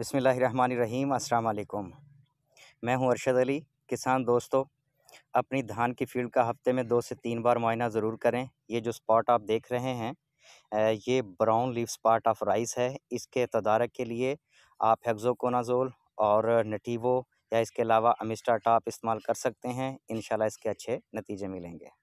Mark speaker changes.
Speaker 1: बसमीम् अल्लाम मैं हूं अरशद अली किसान दोस्तों अपनी धान की फील्ड का हफ्ते में दो से तीन बार मुआना ज़रूर करें ये जो स्पॉट आप देख रहे हैं ये brown leaf spot of rice है इसके तदारक के लिए आप हेग्जोकोनाजोल और नटीवो या इसके अलावा अमिस्टा टॉप इस्तेमाल कर सकते हैं इन इसके अच्छे नतीजे मिलेंगे